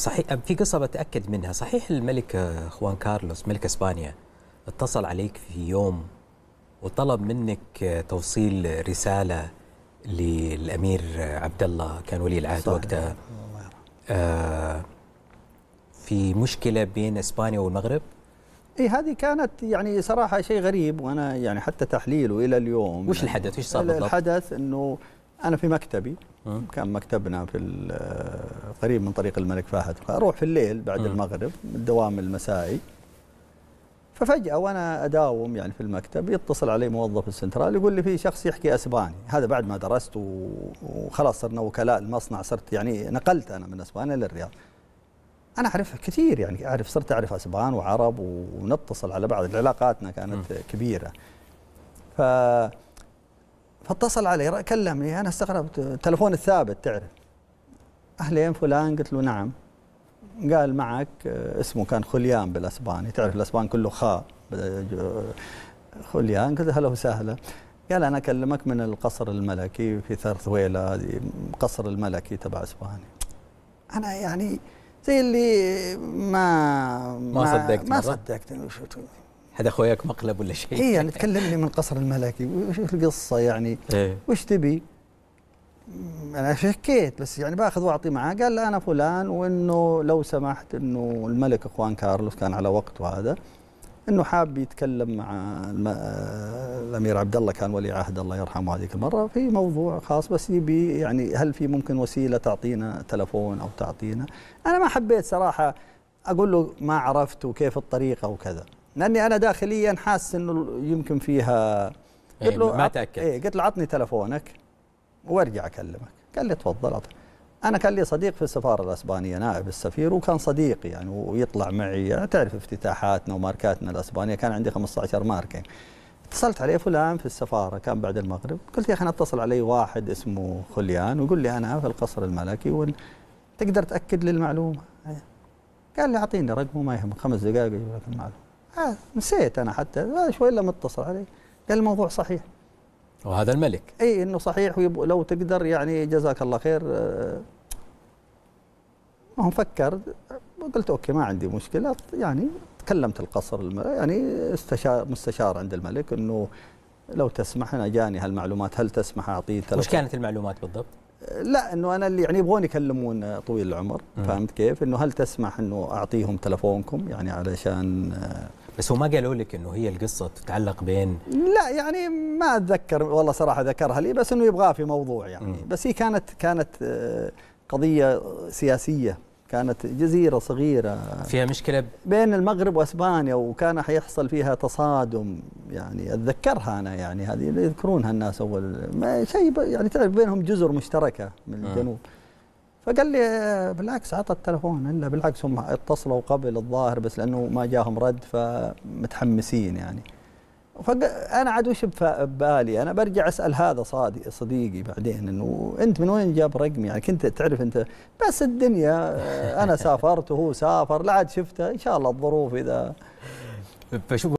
صحيح في قصه بتاكد منها صحيح الملك آه، خوان كارلوس ملك اسبانيا اتصل عليك في يوم وطلب منك آه، توصيل رساله للامير آه، عبد الله كان ولي العهد وقتها آه في مشكله بين اسبانيا والمغرب اي هذه كانت يعني صراحه شيء غريب وانا يعني حتى تحليله الى اليوم وش يعني الحدث وش صار بالضبط الحدث انه انا في مكتبي كان مكتبنا في قريب من طريق الملك فهد فاروح في الليل بعد المغرب الدوام المسائي ففجأة وأنا أداوم يعني في المكتب يتصل علي موظف السنترال يقول لي في شخص يحكي أسباني هذا بعد ما درست وخلاص صرنا وكلاء المصنع صرت يعني نقلت أنا من أسبانيا للرياض أنا أعرف كثير يعني أعرف صرت أعرف أسبان وعرب ونتصل على بعض علاقاتنا كانت م. كبيرة ف فاتصل علي كلمني انا استغربت التلفون الثابت تعرف اهلين فلان قلت له نعم قال معك آه، اسمه كان خليان بالاسباني تعرف الاسبان كله خاء آه، خليان قلت هلا وسهلا قال انا اكلمك من القصر الملكي في ثرثويلا هذه قصر الملكي تبع اسبانيا انا يعني زي اللي ما, ما صدقت ما صدقت هذا خوياك مقلب ولا شيء اي يعني تكلمني من قصر الملكي وش القصه يعني إيه؟ وش تبي انا شكيت بس يعني باخذ واعطي معاه قال انا فلان وانه لو سمحت انه الملك اخوان كارلوس كان على وقته هذا انه حاب يتكلم مع الامير عبد الله كان ولي عهد الله يرحمه هذيك المره في موضوع خاص بس يبي يعني هل في ممكن وسيله تعطينا تلفون او تعطينا انا ما حبيت صراحه اقول له ما عرفت وكيف الطريقه وكذا لاني انا داخليا حاسس انه يمكن فيها إيه، قلت له ما تاكد إيه قلت له عطني تلفونك وارجع اكلمك قال لي تفضل انا كان لي صديق في السفاره الاسبانيه نائب السفير وكان صديقي يعني ويطلع معي تعرف افتتاحاتنا وماركاتنا الاسبانيه كان عندي 15 ماركه اتصلت عليه فلان في السفاره كان بعد المغرب قلت يا اخي انا اتصل علي واحد اسمه خليان ويقول لي انا في القصر الملكي وال... تقدر تاكد لي المعلومه إيه. قال لي اعطيني رقمه ما يهمك خمس دقائق يجيب لك المعلومه آه نسيت انا حتى آه، شوي لما اتصل علي قال الموضوع صحيح وهذا الملك اي انه صحيح ويبقى لو تقدر يعني جزاك الله خير آه فكر قلت اوكي ما عندي مشكله يعني كلمت القصر يعني استشار مستشار عند الملك انه لو تسمح انا جاني هالمعلومات هل تسمح اعطيه وش كانت المعلومات بالضبط؟ لا انه انا اللي يعني يبغون يكلمون طويل العمر فهمت كيف؟ انه هل تسمح انه اعطيهم تلفونكم يعني علشان آه، بس هو ما قالوا لك انه هي القصه تتعلق بين لا يعني ما اتذكر والله صراحه ذكرها لي بس انه يبغاها في موضوع يعني م. بس هي كانت كانت آه، قضيه سياسيه كانت جزيرة صغيرة فيها مشكلة بين المغرب واسبانيا وكان حيحصل فيها تصادم يعني اتذكرها انا يعني هذه يذكرونها الناس اول شيء يعني تعرف بينهم جزر مشتركة من الجنوب آه. فقال لي بالعكس عطى التلفون الا بالعكس هم اتصلوا قبل الظاهر بس لانه ما جاهم رد فمتحمسين يعني فانا عاد وش ببالي انا برجع اسال هذا صادي صديقي بعدين انه انت من وين جاب رقمي يعني كنت تعرف انت بس الدنيا انا سافرت وهو سافر لا عاد شفته ان شاء الله الظروف اذا فشوف